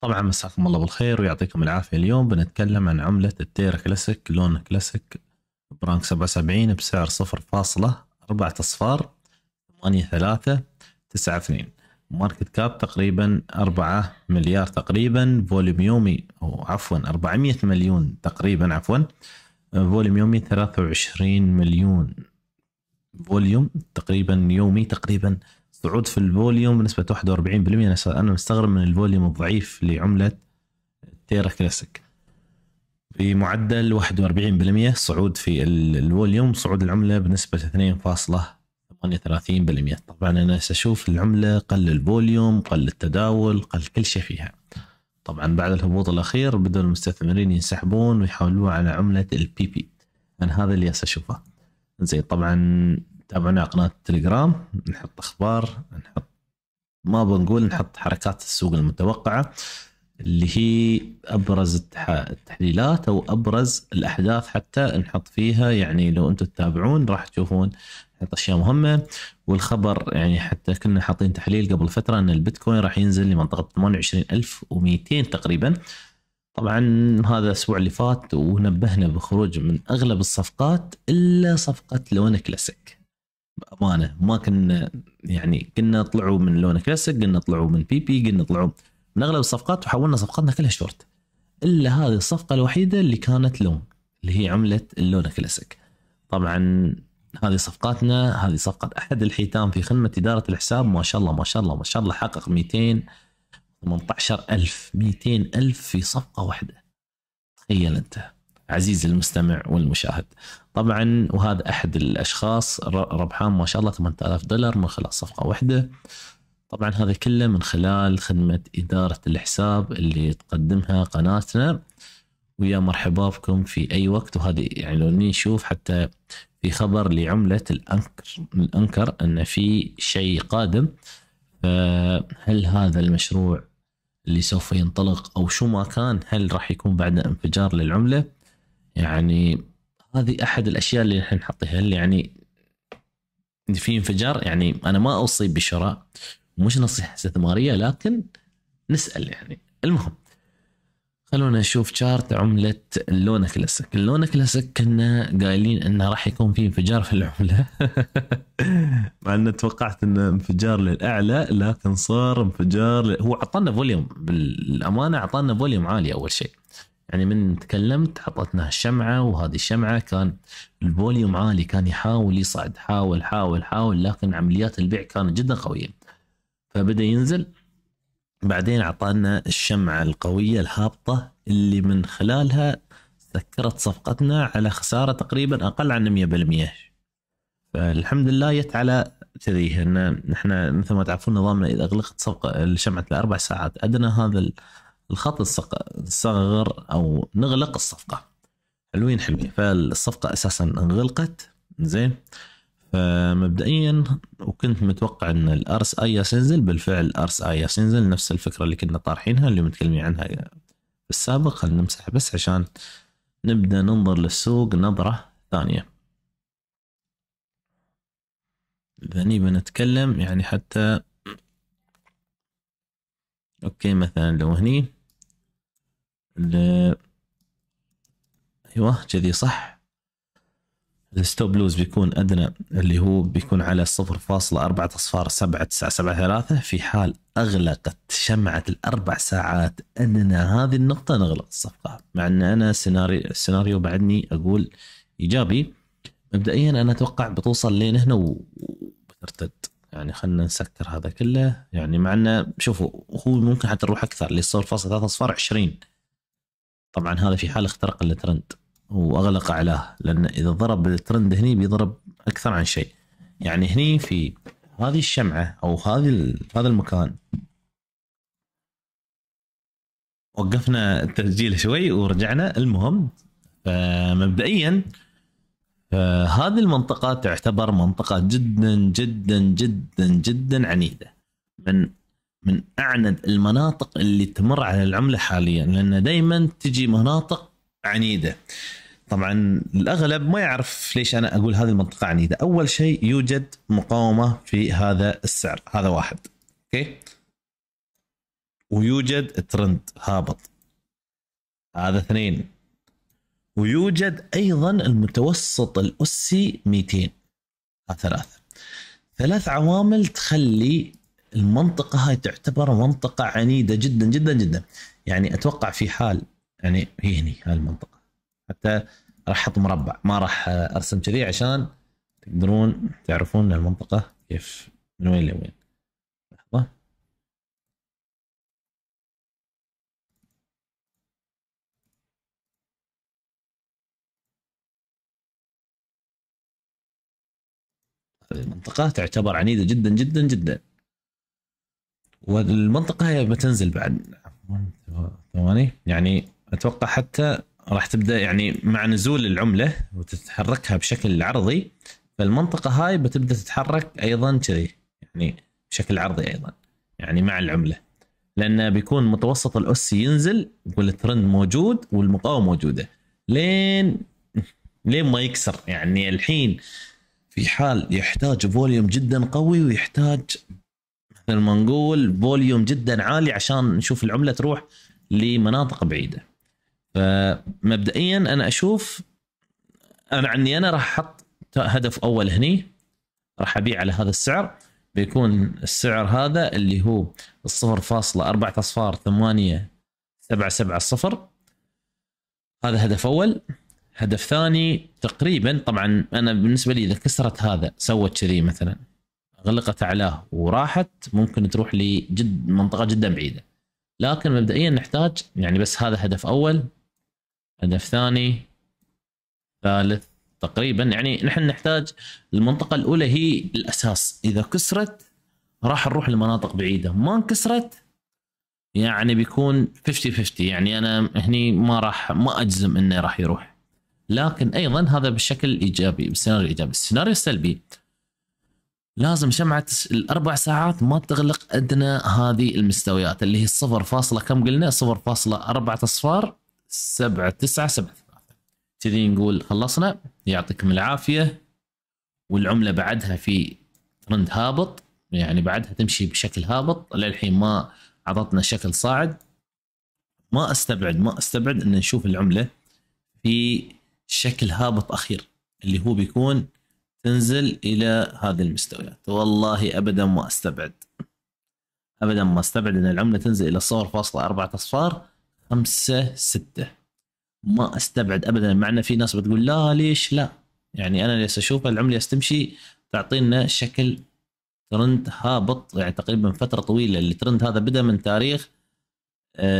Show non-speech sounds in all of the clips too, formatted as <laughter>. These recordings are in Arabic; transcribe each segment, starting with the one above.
طبعا مساكم الله بالخير ويعطيكم العافية اليوم بنتكلم عن عملة التير كلاسيك لون كلاسيك برانك 77 بسعر صفر فاصلة أربعة أصفار ثمانية ثلاثة تسعة اثنين ماركت كاب تقريبا أربعة مليار تقريبا فوليوم يومي أو عفوا أربعمية مليون تقريبا عفوا فوليوم يومي ثلاثة وعشرين مليون فوليوم تقريبا يومي تقريبا صعود في الفوليوم بنسبة 41% أنا مستغرب من الفوليوم الضعيف لعملة تيرا كلاسيك بمعدل 41% صعود في الفوليوم صعود العملة بنسبة 2.38% طبعا أنا أشوف العملة قل الفوليوم قل التداول قل كل شيء فيها طبعا بعد الهبوط الأخير بدأوا المستثمرين ينسحبون ويحولون على عملة البي بي أنا هذا اللي أشوفه زين طبعا تابعونا على قناه التليجرام نحط اخبار نحط ما بنقول نحط حركات السوق المتوقعه اللي هي ابرز التحليلات او ابرز الاحداث حتى نحط فيها يعني لو انتم تتابعون راح تشوفون نحط اشياء مهمه والخبر يعني حتى كنا حاطين تحليل قبل فتره ان البيتكوين راح ينزل لمنطقه 28200 تقريبا طبعا هذا الاسبوع اللي فات ونبهنا بخروج من اغلب الصفقات الا صفقه لون كلاسيك بامانه ما كنا يعني كنا طلعوا من لون كلاسيك قلنا طلعوا من بي بي قلنا طلعوا من اغلب الصفقات وحولنا صفقاتنا كلها شورت الا هذه الصفقه الوحيده اللي كانت لون اللي هي عمله اللون كلاسيك طبعا هذه صفقاتنا هذه صفقه احد الحيتان في خدمه اداره الحساب ما شاء الله ما شاء الله ما شاء الله حقق 200 200000 في صفقه واحده تخيل انت عزيزي المستمع والمشاهد طبعا وهذا احد الاشخاص ربحان ما شاء الله 8000 دولار من خلال صفقه واحده طبعا هذا كله من خلال خدمه اداره الحساب اللي تقدمها قناتنا ويا مرحبا بكم في اي وقت وهذه يعني لو نشوف حتى في خبر لعمله الانكر الانكر ان في شيء قادم فهل هذا المشروع اللي سوف ينطلق او شو ما كان هل راح يكون بعد انفجار للعمله يعني هذه احد الاشياء اللي نحن نحطها اللي يعني في انفجار يعني انا ما اوصي بشراء مش نصيحه استثماريه لكن نسال يعني المهم خلونا نشوف شارت عملة اللون كلاسيك اللون كلاسيك كنا قايلين انه راح يكون في انفجار في العملة <laughs> مع ان توقعت انه انفجار للاعلى لكن صار انفجار ل... هو اعطانا فوليوم بالامانة اعطانا فوليوم عالي اول شيء يعني من تكلمت حطتنا الشمعة وهذه الشمعة كان الفوليوم عالي كان يحاول يصعد حاول حاول حاول لكن عمليات البيع كانت جدا قوية فبدأ ينزل بعدين أعطانا الشمعة القوية الهابطة اللي من خلالها سكرت صفقتنا على خسارة تقريبا أقل عن 100% فالحمد لله يت على كذي ان احنا مثل ما تعرفون نظامنا اذا اغلقت صفقه الشمعه الاربع ساعات ادنى هذا الخط الصغر او نغلق الصفقه حلوين حلوين فالصفقه اساسا انغلقت زين فمبدئيا وكنت متوقع ان الارس اي ينزل بالفعل الارس اي ينزل نفس الفكره اللي كنا طارحينها اللي متكلمين عنها في السابق خلينا نمسح بس عشان نبدا ننظر للسوق نظره ثانيه اذا بنتكلم يعني حتى اوكي مثلا لو هني ال ايوه كذي صح الستوب لوز بيكون ادنى اللي هو بيكون على 0.4 اصفار 7973 في حال اغلقت شمعه الاربع ساعات اننا هذه النقطه نغلق الصفقه مع ان انا سيناريو السيناريو بعدني اقول ايجابي مبدئيا انا اتوقع بتوصل لين هنا وبترتد يعني خلينا نسكر هذا كله يعني مع انه شوفوا هو ممكن حتى نروح اكثر اللي 0.3 اصفار 20 طبعا هذا في حال اخترق الترند واغلق اعلاه لان اذا ضرب الترند هني بيضرب اكثر عن شيء يعني هني في هذه الشمعه او هذه هذا المكان وقفنا التسجيل شوي ورجعنا المهم فمبدئيا هذه المنطقة تعتبر منطقة جدا جدا جدا جدا عنيدة من من اعند المناطق اللي تمر على العمله حاليا لان دائما تجي مناطق عنيده طبعا الاغلب ما يعرف ليش انا اقول هذه المنطقه عنيده اول شيء يوجد مقاومه في هذا السعر هذا واحد اوكي ويوجد ترند هابط هذا اثنين ويوجد ايضا المتوسط الاسي 200 ثلاثة ثلاث عوامل تخلي المنطقة هاي تعتبر منطقة عنيدة جدا جدا جدا يعني أتوقع في حال يعني هي هني هاي المنطقة حتى راح أحط مربع ما راح أرسم كذي عشان تقدرون تعرفون المنطقة كيف من وين لوين لحظة هذه المنطقة تعتبر عنيدة جدا جدا جدا والمنطقه هي بتنزل بعد ثواني يعني اتوقع حتى راح تبدا يعني مع نزول العمله وتتحركها بشكل عرضي فالمنطقه هاي بتبدا تتحرك ايضا كذي يعني بشكل عرضي ايضا يعني مع العمله لانه بيكون متوسط الاس ينزل والترند موجود والمقاومه موجوده لين لين ما يكسر يعني الحين في حال يحتاج فوليوم جدا قوي ويحتاج ما نقول فوليوم جدا عالي عشان نشوف العمله تروح لمناطق بعيده فمبدئيا انا اشوف انا عني انا راح احط هدف اول هني راح ابيع على هذا السعر بيكون السعر هذا اللي هو الصفر فاصلة أربعة أصفار ثمانية سبعة سبعة صفر هذا هدف أول هدف ثاني تقريبا طبعا أنا بالنسبة لي إذا كسرت هذا سوت كذي مثلا غلقت اعلاه وراحت ممكن تروح لجد منطقه جدا بعيده لكن مبدئيا نحتاج يعني بس هذا هدف اول هدف ثاني ثالث تقريبا يعني نحن نحتاج المنطقه الاولى هي الاساس اذا كسرت راح نروح لمناطق بعيده ما انكسرت يعني بيكون 50 50 يعني انا هني ما راح ما اجزم انه راح يروح لكن ايضا هذا بالشكل الايجابي بالسيناريو الايجابي السيناريو السلبي لازم شمعة الأربع ساعات ما تغلق أدنى هذه المستويات اللي هي الصفر فاصلة كم قلنا صفر فاصلة أربعة أصفار سبعة تسعة سبعة ثلاثة كذي نقول خلصنا يعطيكم العافية والعملة بعدها في ترند هابط يعني بعدها تمشي بشكل هابط للحين ما عطتنا شكل صاعد ما استبعد ما استبعد ان نشوف العمله في شكل هابط اخير اللي هو بيكون تنزل الى هذه المستويات والله ابدا ما استبعد ابدا ما استبعد ان العمله تنزل الى 0.4 اصفار 5 6 ما استبعد ابدا مع ان في ناس بتقول لا ليش لا يعني انا لسه اشوف العمله تمشي تعطينا شكل ترند هابط يعني تقريبا فتره طويله الترند هذا بدا من تاريخ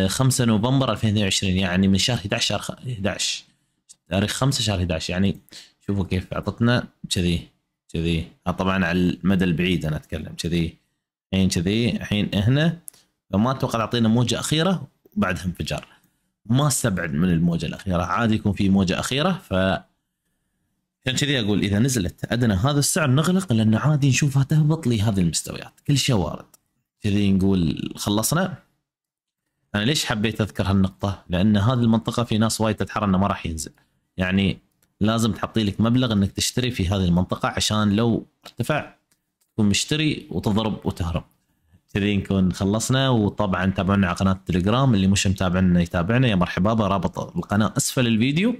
5 آه، نوفمبر 2022 يعني من شهر 11 شهر 11 تاريخ 5 شهر 11 يعني شوفوا كيف اعطتنا كذي كذي طبعا على المدى البعيد انا اتكلم كذي الحين كذي الحين هنا فما اتوقع تعطينا موجه اخيره وبعدها انفجار ما استبعد من الموجه الاخيره عادي يكون في موجه اخيره ف عشان كذي اقول اذا نزلت ادنى هذا السعر نغلق لان عادي نشوفها تهبط لهذه المستويات كل شيء وارد كذي نقول خلصنا انا ليش حبيت اذكر هالنقطه لان هذه المنطقه في ناس وايد تتحرى انه ما راح ينزل يعني لازم تحطي لك مبلغ انك تشتري في هذه المنطقه عشان لو ارتفع تكون مشتري وتضرب وتهرب كذي نكون خلصنا وطبعا تابعونا على قناه التليجرام اللي مش متابعنا يتابعنا يا مرحبا رابط القناه اسفل الفيديو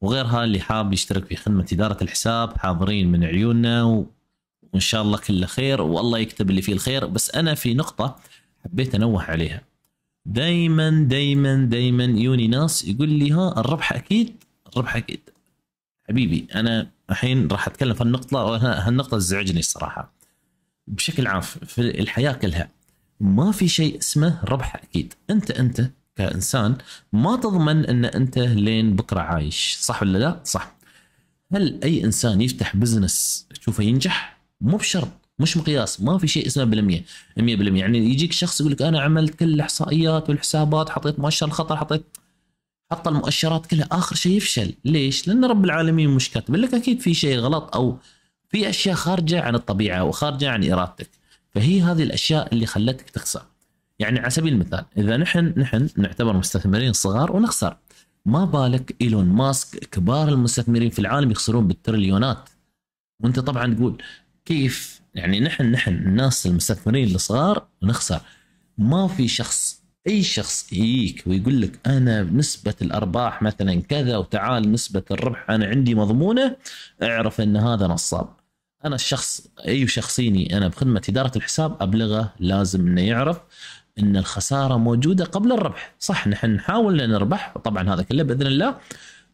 وغيرها اللي حاب يشترك في خدمه اداره الحساب حاضرين من عيوننا وان شاء الله كله خير والله يكتب اللي فيه الخير بس انا في نقطه حبيت انوه عليها دايما دايما دايما يوني ناس يقول لي ها الربح اكيد الربح اكيد حبيبي انا الحين راح اتكلم في النقطه هالنقطه تزعجني الصراحه بشكل عام في الحياه كلها ما في شيء اسمه ربح اكيد انت انت كانسان ما تضمن ان انت لين بكره عايش صح ولا لا صح هل اي انسان يفتح بزنس تشوفه ينجح مو بشرط مش مقياس ما في شيء اسمه بالمية 100% يعني يجيك شخص يقول لك انا عملت كل الاحصائيات والحسابات حطيت مؤشر خطر حطيت حط المؤشرات كلها اخر شيء يفشل ليش لان رب العالمين مش كاتب لك اكيد في شيء غلط او في اشياء خارجه عن الطبيعه وخارجه عن ارادتك فهي هذه الاشياء اللي خلتك تخسر يعني على سبيل المثال اذا نحن نحن نعتبر مستثمرين صغار ونخسر ما بالك ايلون ماسك كبار المستثمرين في العالم يخسرون بالتريليونات وانت طبعا تقول كيف يعني نحن نحن الناس المستثمرين الصغار نخسر ما في شخص اي شخص يجيك ويقول لك انا نسبه الارباح مثلا كذا وتعال نسبه الربح انا عندي مضمونه اعرف ان هذا نصاب انا الشخص اي شخصيني انا بخدمه اداره الحساب ابلغه لازم انه يعرف ان الخساره موجوده قبل الربح صح نحن نحاول نربح طبعا هذا كله باذن الله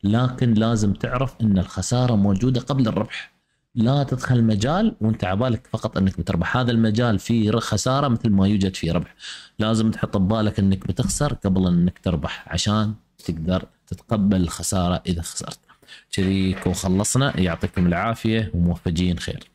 لكن لازم تعرف ان الخساره موجوده قبل الربح لا تدخل مجال وانت عبالك فقط انك بتربح هذا المجال فيه خساره مثل ما يوجد فيه ربح لازم تحط ببالك انك بتخسر قبل انك تربح عشان تقدر تتقبل الخساره اذا خسرت كذي وخلصنا يعطيكم العافيه وموفقين خير